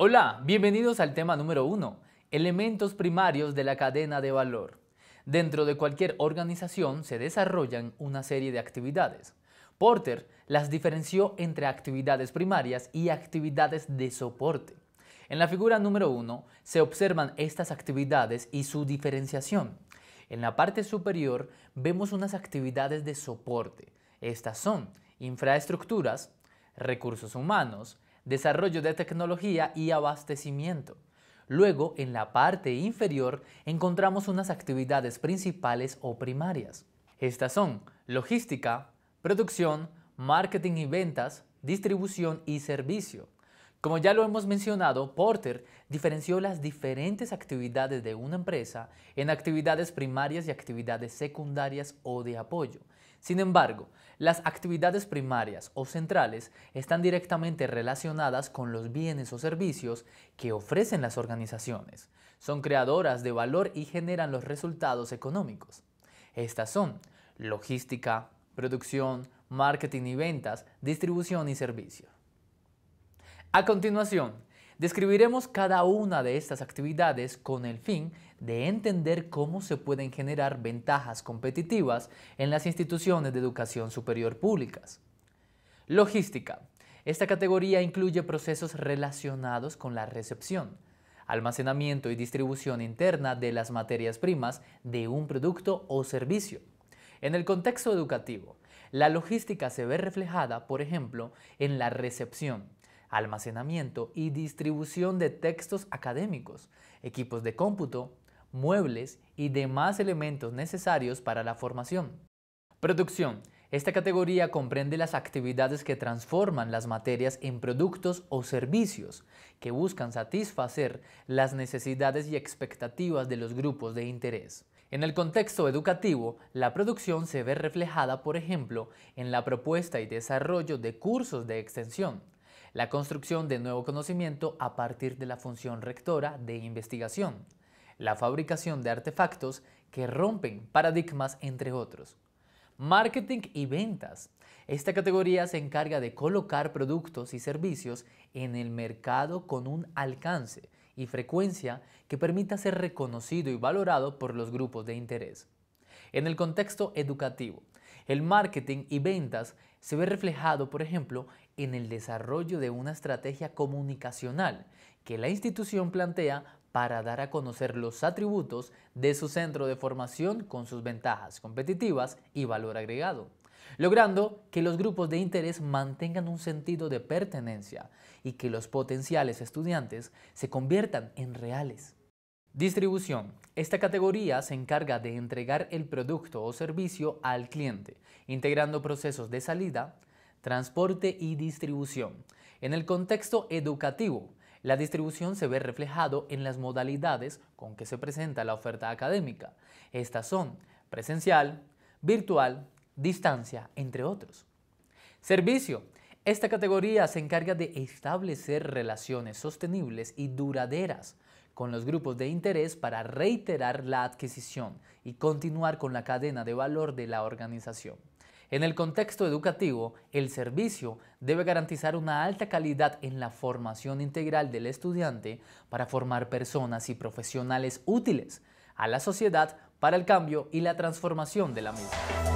Hola, bienvenidos al tema número 1, elementos primarios de la cadena de valor. Dentro de cualquier organización se desarrollan una serie de actividades. Porter las diferenció entre actividades primarias y actividades de soporte. En la figura número 1 se observan estas actividades y su diferenciación. En la parte superior vemos unas actividades de soporte. Estas son infraestructuras, recursos humanos, desarrollo de tecnología y abastecimiento. Luego, en la parte inferior, encontramos unas actividades principales o primarias. Estas son logística, producción, marketing y ventas, distribución y servicio. Como ya lo hemos mencionado, Porter diferenció las diferentes actividades de una empresa en actividades primarias y actividades secundarias o de apoyo. Sin embargo, las actividades primarias o centrales están directamente relacionadas con los bienes o servicios que ofrecen las organizaciones. Son creadoras de valor y generan los resultados económicos. Estas son logística, producción, marketing y ventas, distribución y servicio. A continuación, Describiremos cada una de estas actividades con el fin de entender cómo se pueden generar ventajas competitivas en las instituciones de educación superior públicas. Logística. Esta categoría incluye procesos relacionados con la recepción, almacenamiento y distribución interna de las materias primas de un producto o servicio. En el contexto educativo, la logística se ve reflejada, por ejemplo, en la recepción, almacenamiento y distribución de textos académicos, equipos de cómputo, muebles y demás elementos necesarios para la formación. Producción. Esta categoría comprende las actividades que transforman las materias en productos o servicios que buscan satisfacer las necesidades y expectativas de los grupos de interés. En el contexto educativo, la producción se ve reflejada, por ejemplo, en la propuesta y desarrollo de cursos de extensión, la construcción de nuevo conocimiento a partir de la función rectora de investigación, la fabricación de artefactos que rompen paradigmas, entre otros. Marketing y ventas. Esta categoría se encarga de colocar productos y servicios en el mercado con un alcance y frecuencia que permita ser reconocido y valorado por los grupos de interés. En el contexto educativo, el marketing y ventas se ve reflejado, por ejemplo, en el desarrollo de una estrategia comunicacional que la institución plantea para dar a conocer los atributos de su centro de formación con sus ventajas competitivas y valor agregado, logrando que los grupos de interés mantengan un sentido de pertenencia y que los potenciales estudiantes se conviertan en reales Distribución. Esta categoría se encarga de entregar el producto o servicio al cliente, integrando procesos de salida, transporte y distribución. En el contexto educativo, la distribución se ve reflejado en las modalidades con que se presenta la oferta académica. Estas son presencial, virtual, distancia, entre otros. Servicio. Esta categoría se encarga de establecer relaciones sostenibles y duraderas con los grupos de interés para reiterar la adquisición y continuar con la cadena de valor de la organización. En el contexto educativo, el servicio debe garantizar una alta calidad en la formación integral del estudiante para formar personas y profesionales útiles a la sociedad para el cambio y la transformación de la misma.